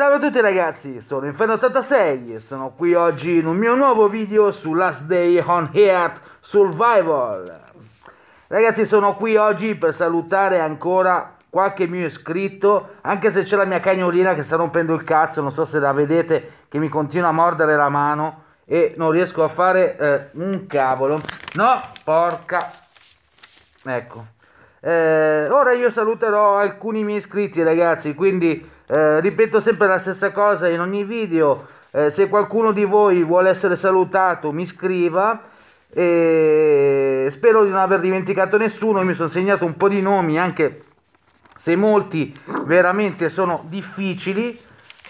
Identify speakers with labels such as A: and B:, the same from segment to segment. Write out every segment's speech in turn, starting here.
A: Salve a tutti ragazzi, sono Inferno86 e sono qui oggi in un mio nuovo video su Last Day on Earth Survival. Ragazzi sono qui oggi per salutare ancora qualche mio iscritto, anche se c'è la mia cagnolina che sta rompendo il cazzo, non so se la vedete, che mi continua a mordere la mano e non riesco a fare eh, un cavolo. No, porca... Ecco. Eh, ora io saluterò alcuni miei iscritti ragazzi, quindi eh, ripeto sempre la stessa cosa in ogni video, eh, se qualcuno di voi vuole essere salutato mi scriva e spero di non aver dimenticato nessuno, mi sono segnato un po' di nomi anche se molti veramente sono difficili,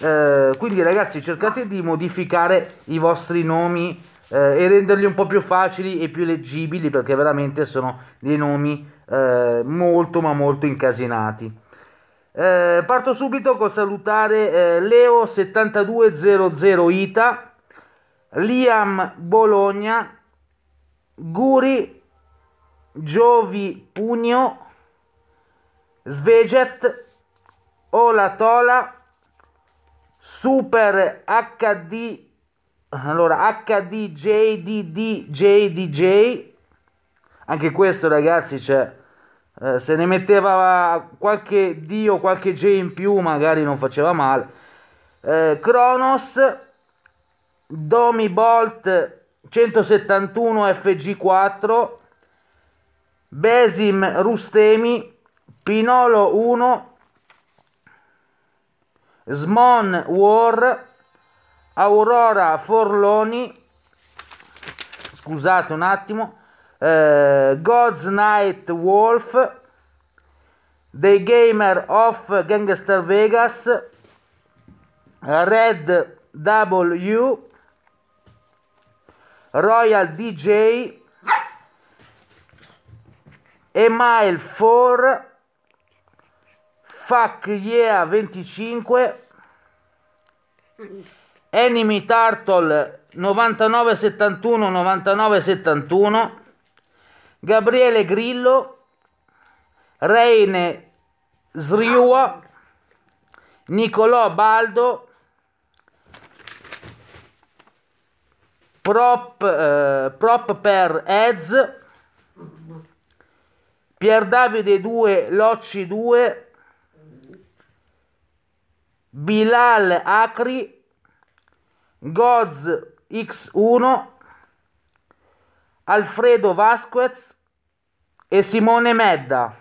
A: eh, quindi ragazzi cercate di modificare i vostri nomi eh, e renderli un po' più facili e più leggibili perché veramente sono dei nomi eh, molto ma molto incasinati. Eh, parto subito col salutare eh, Leo7200 Ita, Liam Bologna, Guri Giovi Pugno, Sveget, Ola Tola, Super HD, allora HDJDDJDJ, anche questo ragazzi c'è eh, se ne metteva qualche dio, qualche J in più, magari non faceva male. Eh, Kronos, Domi Bolt 171 FG4, Besim Rustemi, Pinolo 1, Smon War, Aurora Forloni, scusate un attimo, eh, God's Night Wolf, The Gamer of Gangster Vegas, Red W, Royal DJ, Email 4, Fuck Yeah 25, Enemy Turtle 9971 9971 Gabriele Grillo, Reine Sriua, Nicolò Baldo, Prop, eh, prop per Ez, Pier Davide 2, Locci 2, Bilal Acri, Goz X1, Alfredo Vasquez e Simone Medda.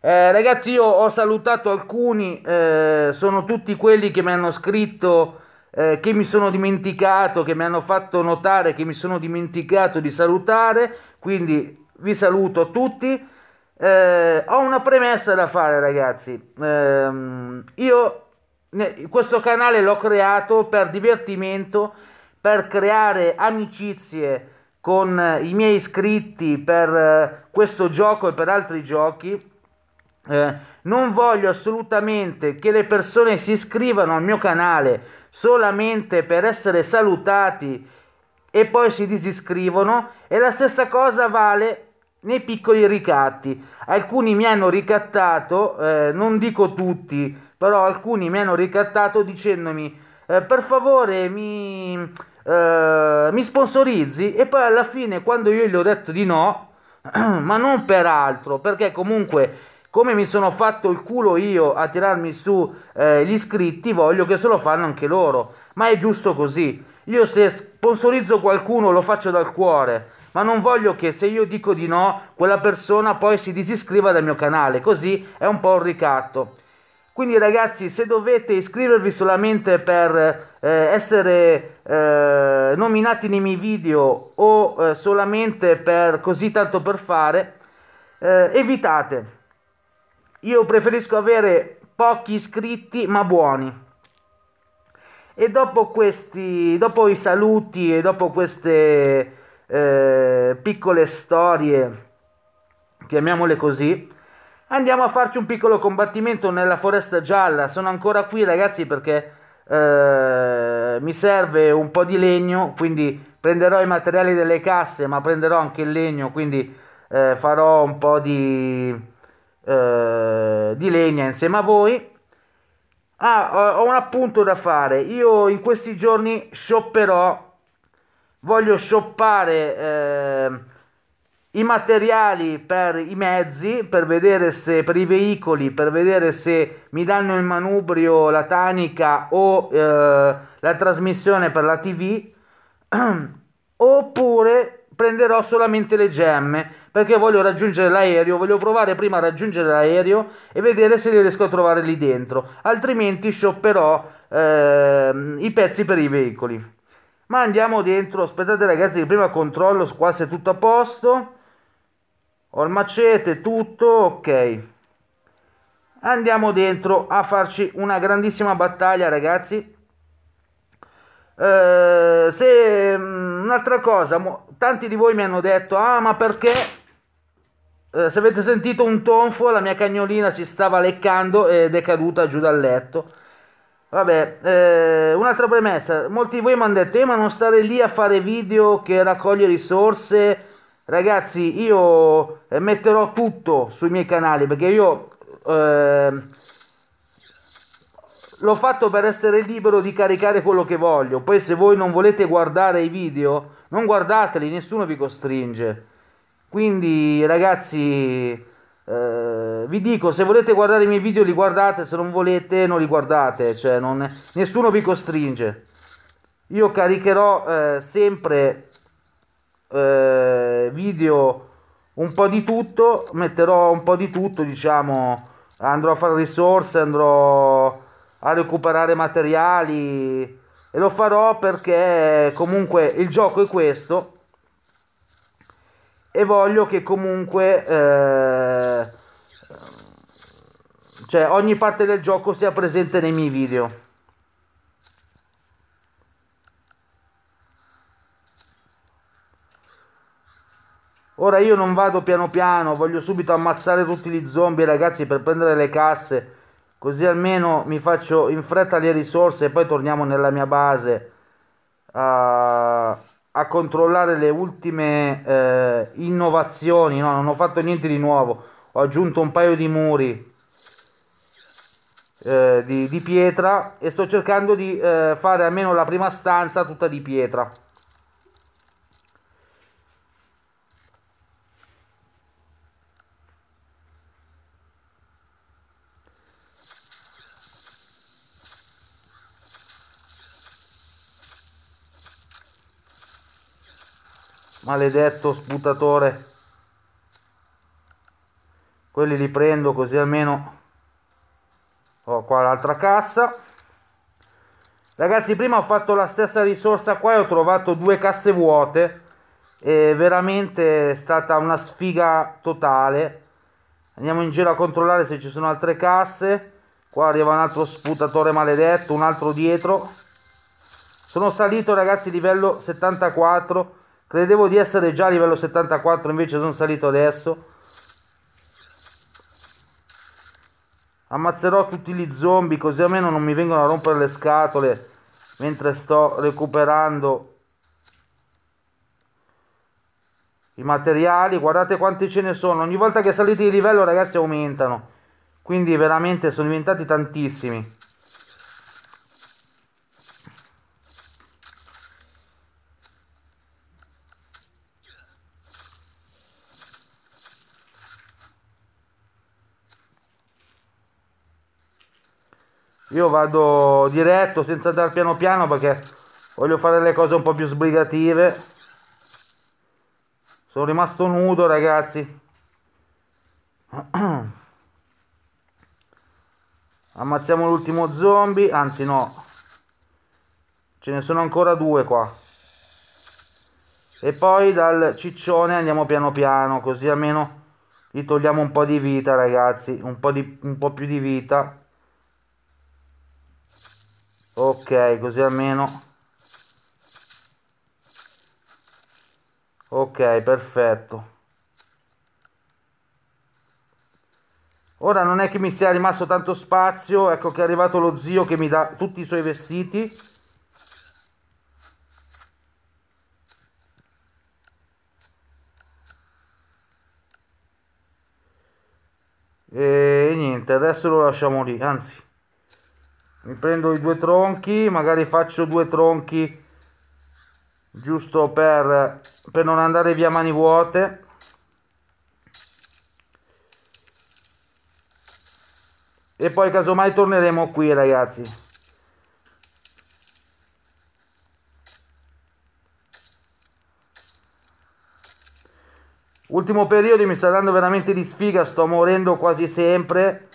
A: Eh, ragazzi, io ho salutato alcuni, eh, sono tutti quelli che mi hanno scritto eh, che mi sono dimenticato, che mi hanno fatto notare che mi sono dimenticato di salutare, quindi vi saluto tutti. Eh, ho una premessa da fare, ragazzi. Ehm, io questo canale l'ho creato per divertimento, per creare amicizie con eh, i miei iscritti per eh, questo gioco e per altri giochi. Eh, non voglio assolutamente che le persone si iscrivano al mio canale solamente per essere salutati e poi si disiscrivono e la stessa cosa vale nei piccoli ricatti. Alcuni mi hanno ricattato, eh, non dico tutti, però alcuni mi hanno ricattato dicendomi eh, per favore mi eh, mi sponsorizzi e poi alla fine quando io gli ho detto di no, ma non per altro, perché comunque come mi sono fatto il culo io a tirarmi su eh, gli iscritti, voglio che se lo fanno anche loro, ma è giusto così. Io se sponsorizzo qualcuno lo faccio dal cuore, ma non voglio che se io dico di no, quella persona poi si disiscriva dal mio canale, così è un po' un ricatto. Quindi ragazzi, se dovete iscrivervi solamente per eh, essere eh, nominati nei miei video o eh, solamente per così tanto per fare, eh, evitate. Io preferisco avere pochi iscritti ma buoni. E dopo questi, dopo i saluti e dopo queste eh, piccole storie, chiamiamole così, andiamo a farci un piccolo combattimento nella foresta gialla. Sono ancora qui ragazzi perché eh, mi serve un po' di legno, quindi prenderò i materiali delle casse, ma prenderò anche il legno, quindi eh, farò un po' di, eh, di legna insieme a voi. Ah, ho un appunto da fare. Io in questi giorni shopperò. Voglio shoppare ehm, i materiali per i mezzi, per vedere se per i veicoli, per vedere se mi danno il manubrio, la tanica o eh, la trasmissione per la TV, oppure prenderò solamente le gemme perché voglio raggiungere l'aereo, voglio provare prima a raggiungere l'aereo e vedere se li riesco a trovare lì dentro, altrimenti shopperò eh, i pezzi per i veicoli. Ma andiamo dentro, aspettate ragazzi che prima controllo qua se è tutto a posto ho il macete, tutto, ok. Andiamo dentro a farci una grandissima battaglia, ragazzi. Eh, se mm, un'altra cosa, tanti di voi mi hanno detto, ah ma perché? Eh, se avete sentito un tonfo, la mia cagnolina si stava leccando ed è caduta giù dal letto. Vabbè, eh, un'altra premessa, molti di voi mi hanno detto, eh ma non stare lì a fare video che raccoglie risorse ragazzi io eh, metterò tutto sui miei canali perché io eh, l'ho fatto per essere libero di caricare quello che voglio poi se voi non volete guardare i video non guardateli nessuno vi costringe quindi ragazzi eh, vi dico se volete guardare i miei video li guardate se non volete non li guardate cioè non, nessuno vi costringe io caricherò eh, sempre eh, video un po' di tutto, metterò un po' di tutto, diciamo, andrò a fare risorse, andrò a recuperare materiali e lo farò perché comunque il gioco è questo e voglio che comunque eh, cioè ogni parte del gioco sia presente nei miei video. Allora io non vado piano piano, voglio subito ammazzare tutti gli zombie ragazzi per prendere le casse, così almeno mi faccio in fretta le risorse e poi torniamo nella mia base a, a controllare le ultime eh, innovazioni. No, non ho fatto niente di nuovo, ho aggiunto un paio di muri eh, di, di, pietra e sto cercando di eh, fare almeno la prima stanza tutta di pietra. maledetto sputatore quelli li prendo così almeno ho qua l'altra cassa ragazzi prima ho fatto la stessa risorsa qua e ho trovato due casse vuote e veramente è stata una sfiga totale andiamo in giro a controllare se ci sono altre casse qua arriva un altro sputatore maledetto un altro dietro sono salito ragazzi livello 74 Credevo di essere già a livello 74, invece sono salito adesso. Ammazzerò tutti gli zombie così almeno non mi vengono a rompere le scatole mentre sto recuperando i materiali. Guardate quanti ce ne sono. Ogni volta che salite di livello ragazzi aumentano. Quindi veramente sono diventati tantissimi. Io vado diretto senza andare piano piano perché voglio fare le cose un po' più sbrigative. Sono rimasto nudo ragazzi. Ammazziamo l'ultimo zombie, anzi no. Ce ne sono ancora due qua. E poi dal ciccione andiamo piano piano, così almeno gli togliamo un po' di vita ragazzi, un po, di, un po più di vita ok così almeno ok perfetto ora non è che mi sia rimasto tanto spazio ecco che è arrivato lo zio che mi dà tutti i suoi vestiti e niente adesso lo lasciamo lì anzi mi prendo i due tronchi magari faccio due tronchi giusto per, per non andare via mani vuote e poi casomai torneremo qui ragazzi Ultimo periodo mi sta dando veramente di sfiga, sto morendo quasi sempre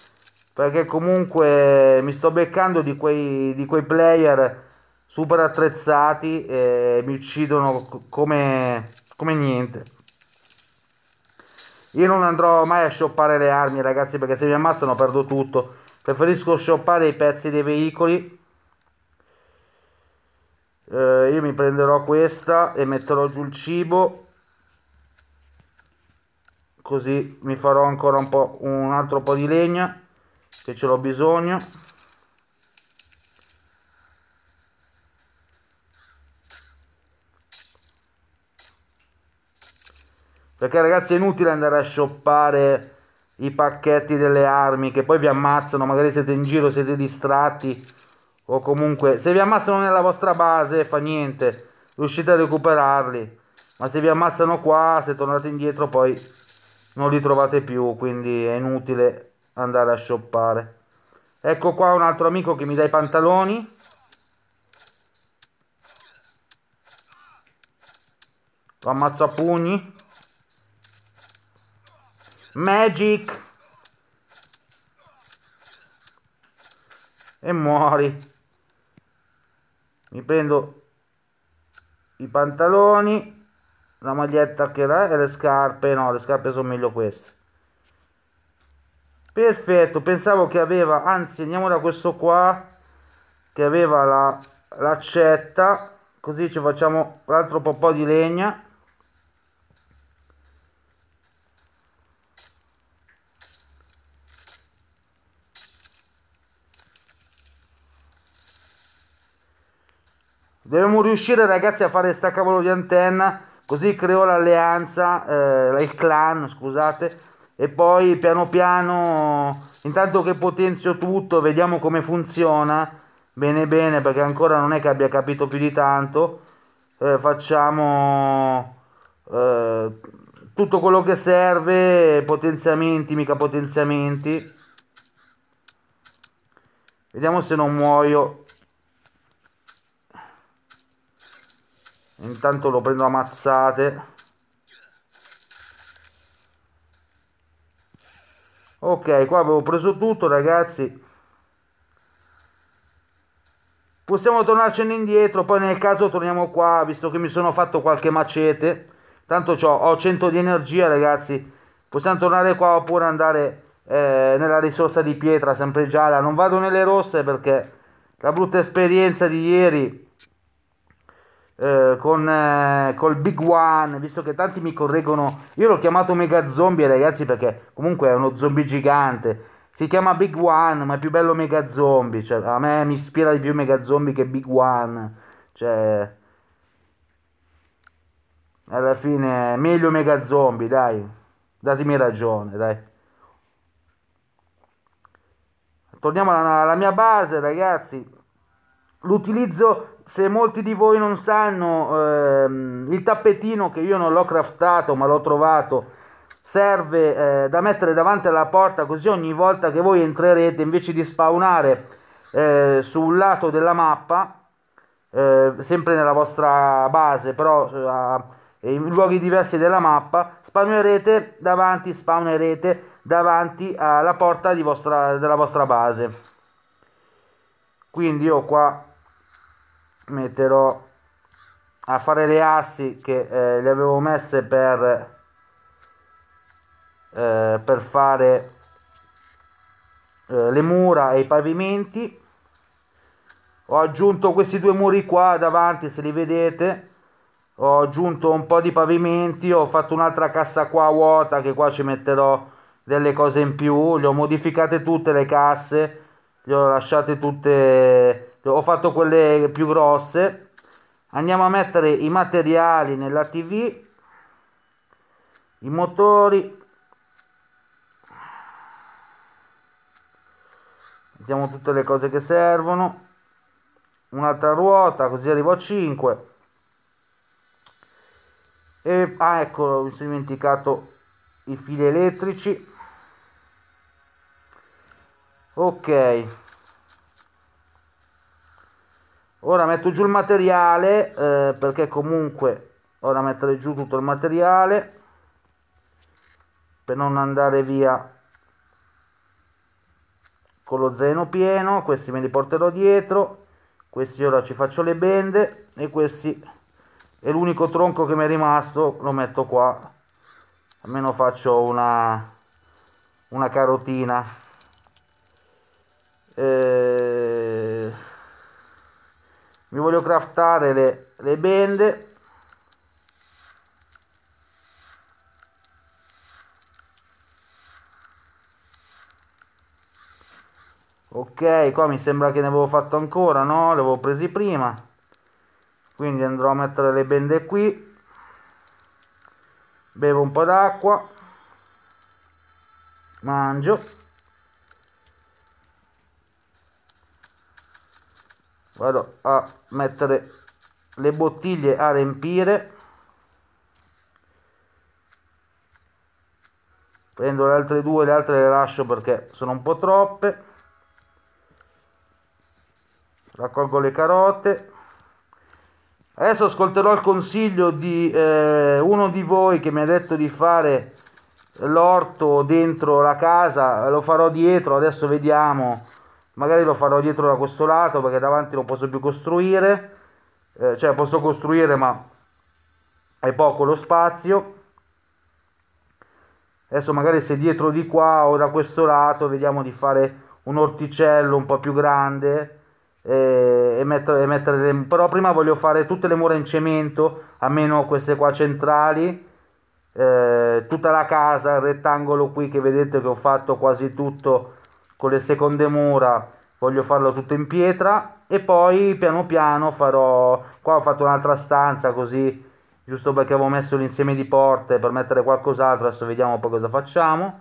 A: perché comunque mi sto beccando di quei, di quei player super attrezzati e mi uccidono come, come niente. Io non andrò mai a shoppare le armi ragazzi perché se mi ammazzano perdo tutto. Preferisco shoppare i pezzi dei veicoli. Eh, io mi prenderò questa e metterò giù il cibo. Così mi farò ancora un, po', un altro po' di legna se ce l'ho bisogno perché ragazzi è inutile andare a shoppare i pacchetti delle armi che poi vi ammazzano magari siete in giro siete distratti o comunque se vi ammazzano nella vostra base fa niente riuscite a recuperarli ma se vi ammazzano qua se tornate indietro poi non li trovate più quindi è inutile andare a shoppare. Ecco qua un altro amico che mi dà i pantaloni. Lo ammazzo a pugni. Magic. E muori. Mi prendo i pantaloni, la maglietta che là e le scarpe. No, le scarpe sono meglio queste perfetto pensavo che aveva anzi andiamo da questo qua che aveva la l'accetta così ci facciamo un altro po' di legna Dobbiamo riuscire ragazzi a fare sta cavolo di antenna, così creo l'alleanza, eh, il clan, scusate, e poi piano piano, intanto che potenzio tutto, vediamo come funziona, bene bene, perché ancora non è che abbia capito più di tanto, eh, facciamo eh, tutto quello che serve, potenziamenti, mica potenziamenti, vediamo se non muoio, intanto lo prendo a mazzate, ok qua avevo preso tutto ragazzi possiamo tornarcene indietro poi nel caso torniamo qua visto che mi sono fatto qualche macete tanto ho 100 di energia ragazzi possiamo tornare qua oppure andare eh, nella risorsa di pietra sempre gialla non vado nelle rosse perché la brutta esperienza di ieri eh, con eh, col Big One, visto che tanti mi correggono, io l'ho chiamato Mega Zombie ragazzi perché comunque è uno zombie gigante, si chiama Big One, ma è più bello Mega Zombie, cioè, a me mi ispira di più Mega Zombie che Big One, cioè alla fine meglio Mega Zombie, dai, datemi ragione, dai. Torniamo alla, alla mia base, ragazzi. L'utilizzo se molti di voi non sanno, ehm, il tappetino che io non l'ho craftato ma l'ho trovato, serve eh, da mettere davanti alla porta così ogni volta che voi entrerete invece di spawnare eh, sul lato della mappa, eh, sempre nella vostra base però eh, in luoghi diversi della mappa, spawnerete davanti, spawnerete davanti alla porta vostra, della vostra base. Quindi io qua metterò a fare le assi che eh, le avevo messe per eh, per fare eh, le mura e i pavimenti ho aggiunto questi due muri qua davanti se li vedete ho aggiunto un po' di pavimenti ho fatto un'altra cassa qua vuota che qua ci metterò delle cose in più le ho modificate tutte le casse le ho lasciate tutte ho fatto quelle più grosse andiamo a mettere i materiali nella tv i motori mettiamo tutte le cose che servono un'altra ruota così arrivo a 5 e ah ecco mi sono dimenticato i fili elettrici ok ora metto giù il materiale eh, perché comunque ora mettere giù tutto il materiale per non andare via con lo zeno pieno questi me li porterò dietro questi ora ci faccio le bende e questi è l'unico tronco che mi è rimasto lo metto qua almeno faccio una una carotina eh mi voglio craftare le, le bende ok qua mi sembra che ne avevo fatto ancora no? le avevo presi prima quindi andrò a mettere le bende qui bevo un po' d'acqua mangio vado a mettere le bottiglie a riempire prendo le altre due le altre le lascio perché sono un po' troppe raccolgo le carote adesso ascolterò il consiglio di eh, uno di voi che mi ha detto di fare l'orto dentro la casa lo farò dietro adesso vediamo magari lo farò dietro da questo lato perché davanti non posso più costruire eh, cioè posso costruire ma è poco lo spazio adesso magari se dietro di qua o da questo lato vediamo di fare un orticello un po' più grande e, eh, e, mettere, e mettere le, però prima voglio fare tutte le mura in cemento almeno queste qua centrali eh, tutta la casa il rettangolo qui che vedete che ho fatto quasi tutto con le seconde mura voglio farlo tutto in pietra e poi piano piano farò qua ho fatto un'altra stanza così giusto perché avevo messo l'insieme di porte per mettere qualcos'altro adesso vediamo poi cosa facciamo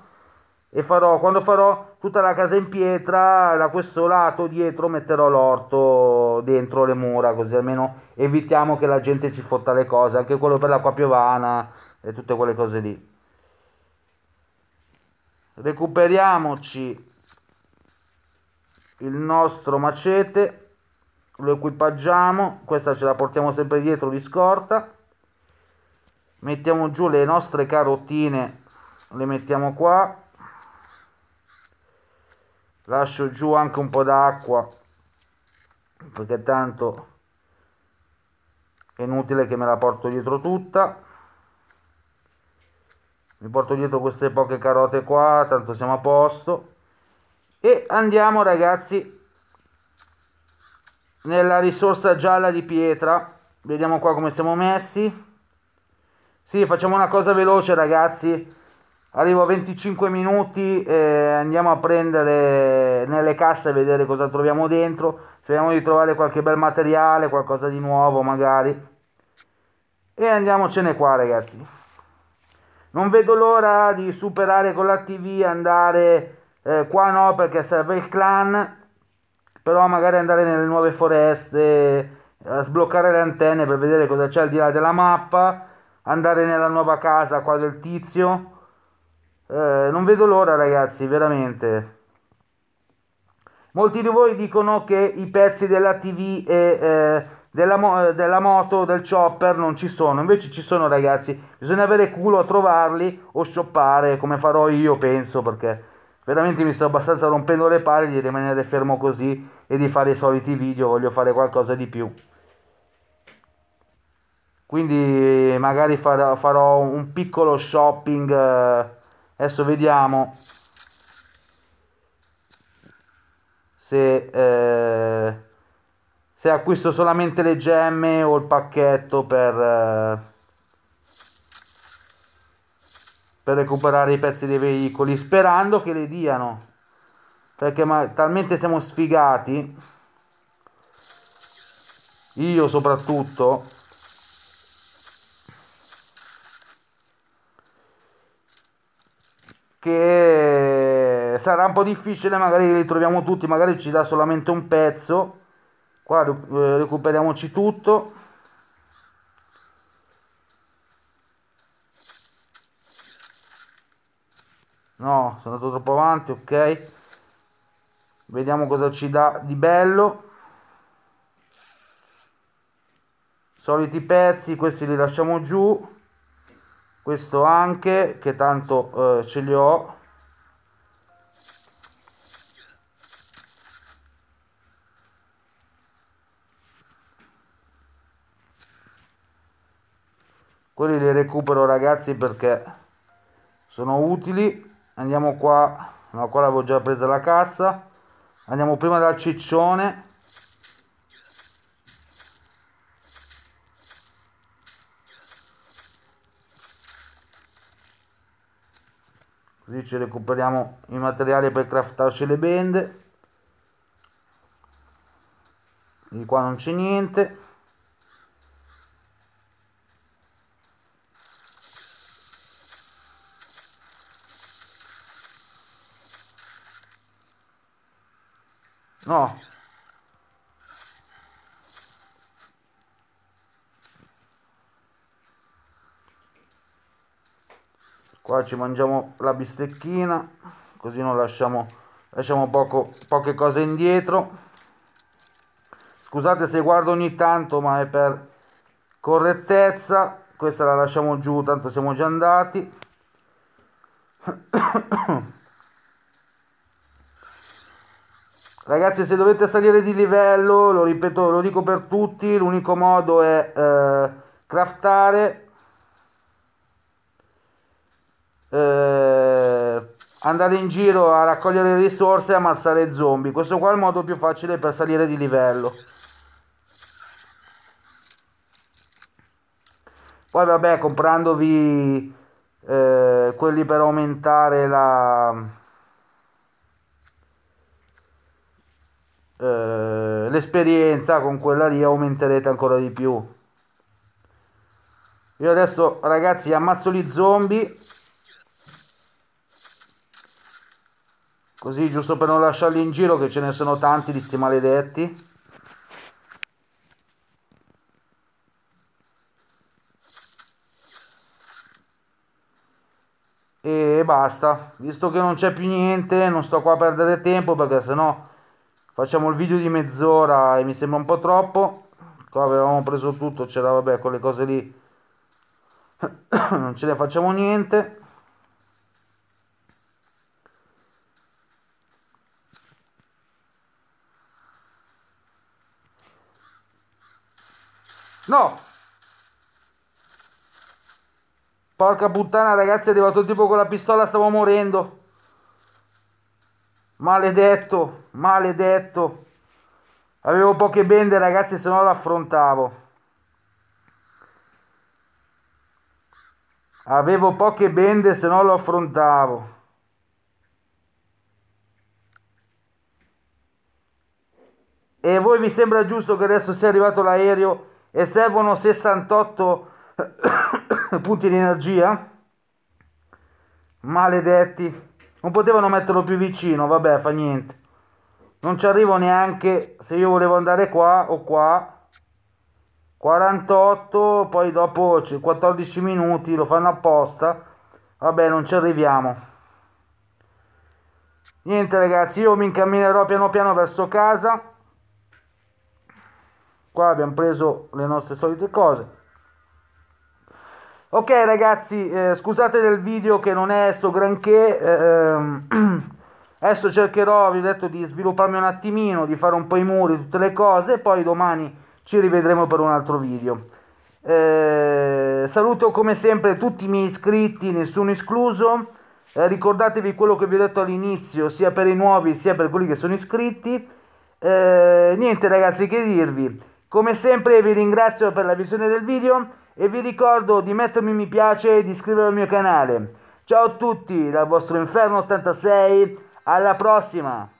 A: e farò quando farò tutta la casa in pietra da questo lato dietro metterò l'orto dentro le mura così almeno evitiamo che la gente ci fotta le cose anche quello per l'acqua piovana e tutte quelle cose lì recuperiamoci il nostro macete lo equipaggiamo questa ce la portiamo sempre dietro di scorta mettiamo giù le nostre carotine le mettiamo qua lascio giù anche un po' d'acqua perché tanto è inutile che me la porto dietro tutta mi porto dietro queste poche carote qua tanto siamo a posto e andiamo ragazzi nella risorsa gialla di pietra vediamo qua come siamo messi sì facciamo una cosa veloce ragazzi arrivo a 25 minuti andiamo a prendere nelle casse a vedere cosa troviamo dentro speriamo di trovare qualche bel materiale qualcosa di nuovo magari e andiamocene qua ragazzi non vedo l'ora di superare con la tv andare eh, qua no perché serve il clan però magari andare nelle nuove foreste a sbloccare le antenne per vedere cosa c'è al di là della mappa andare nella nuova casa qua del tizio eh, non vedo l'ora ragazzi veramente molti di voi dicono che i pezzi della tv e eh, della, mo eh, della, moto, del chopper non ci sono, invece ci sono ragazzi, bisogna avere culo a trovarli o shoppare come farò io penso perché veramente mi sto abbastanza rompendo le palle di rimanere fermo così e di fare i soliti video, voglio fare qualcosa di più. Quindi magari farò, farò un piccolo shopping, eh, adesso vediamo se, eh, se acquisto solamente le gemme o il pacchetto per... Eh, per recuperare i pezzi dei veicoli sperando che le diano perché ma, talmente siamo sfigati io soprattutto che sarà un po' difficile magari li troviamo tutti magari ci dà solamente un pezzo qua eh, recuperiamoci tutto no sono andato troppo avanti ok vediamo cosa ci dà di bello soliti pezzi questi li lasciamo giù questo anche che tanto eh, ce li ho quelli li recupero ragazzi perché sono utili andiamo qua no qua l'avevo già presa la cassa andiamo prima dal ciccione così ci recuperiamo i materiali per craftarci le bende di qua non c'è niente No. Qua ci mangiamo la bistecchina, così non lasciamo, lasciamo poco, poche cose indietro. Scusate se guardo ogni tanto, ma è per correttezza. Questa la lasciamo giù, tanto siamo già andati. Ragazzi se dovete salire di livello, lo ripeto, lo dico per tutti, l'unico modo è eh, craftare, eh, andare in giro a raccogliere risorse e ammazzare zombie. Questo qua è il modo più facile per salire di livello. Poi vabbè, comprandovi eh, quelli per aumentare la Eh, l'esperienza con quella lì aumenterete ancora di più io adesso ragazzi ammazzo gli zombie così giusto per non lasciarli in giro che ce ne sono tanti di sti maledetti e basta visto che non c'è più niente non sto qua a perdere tempo perché sennò facciamo il video di mezz'ora e mi sembra un po' troppo qua avevamo preso tutto c'era vabbè quelle cose lì non ce ne facciamo niente No! Porca puttana ragazzi è arrivato tipo con la pistola stavo morendo Maledetto, maledetto. Avevo poche bende ragazzi, se no l'affrontavo. Avevo poche bende, se no lo affrontavo. E voi vi sembra giusto che adesso sia arrivato l'aereo e servono 68 punti di energia? Maledetti. Non potevano metterlo più vicino, vabbè, fa niente. Non ci arrivo neanche se io volevo andare qua o qua. 48, poi dopo 14 minuti lo fanno apposta. Vabbè, non ci arriviamo. Niente ragazzi, io mi incamminerò piano piano verso casa. Qua abbiamo preso le nostre solite cose Ok ragazzi, eh, scusate del video che non è sto granché, eh, ehm, adesso cercherò, vi ho detto, di svilupparmi un attimino, di fare un po' i muri, tutte le cose, e poi domani ci rivedremo per un altro video. Eh, saluto come sempre tutti i miei iscritti, nessuno escluso, eh, ricordatevi quello che vi ho detto all'inizio, sia per i nuovi sia per quelli che sono iscritti. Eh, niente ragazzi, che dirvi, come sempre vi ringrazio per la visione del video e vi ricordo di mettermi mi piace e di iscrivervi al mio canale. Ciao a tutti dal vostro Inferno 86, alla prossima!